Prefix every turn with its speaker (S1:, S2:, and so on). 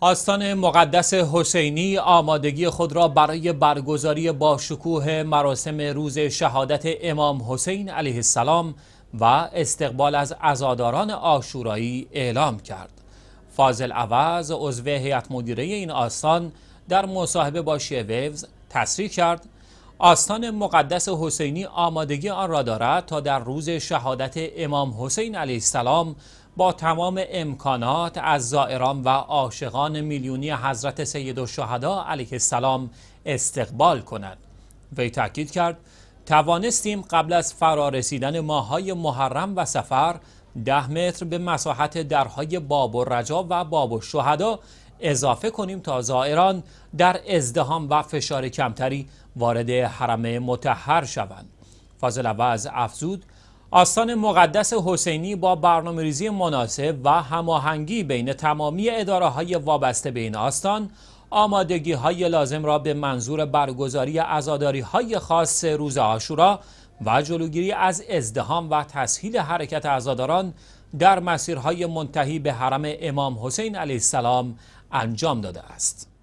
S1: آستان مقدس حسینی آمادگی خود را برای برگزاری با شکوه مراسم روز شهادت امام حسین علیه السلام و استقبال از ازاداران آشورایی اعلام کرد. فاضل عوض عضو هیئت مدیره این آستان در مصاحبه با شووز تصریح کرد آستان مقدس حسینی آمادگی آن را دارد تا در روز شهادت امام حسین علیه السلام با تمام امکانات از زائران و عاشقان میلیونی حضرت سید علیه السلام استقبال کند وی تاکید کرد توانستیم قبل از فرارسیدن ماهای محرم و سفر ده متر به مساحت درهای باب و رجا و باب و اضافه کنیم تا زائران در ازدهام و فشار کمتری وارد حرم متحر شوند فاضل عوض افزود آستان مقدس حسینی با برنامه ریزی مناسب و هماهنگی بین تمامی اداره های وابسته به این آستان آمادگی های لازم را به منظور برگزاری ازاداری های خاص روز آشورا و جلوگیری از ازدهام و تسهیل حرکت عزاداران در مسیرهای منتهی به حرم امام حسین علیه السلام انجام داده است.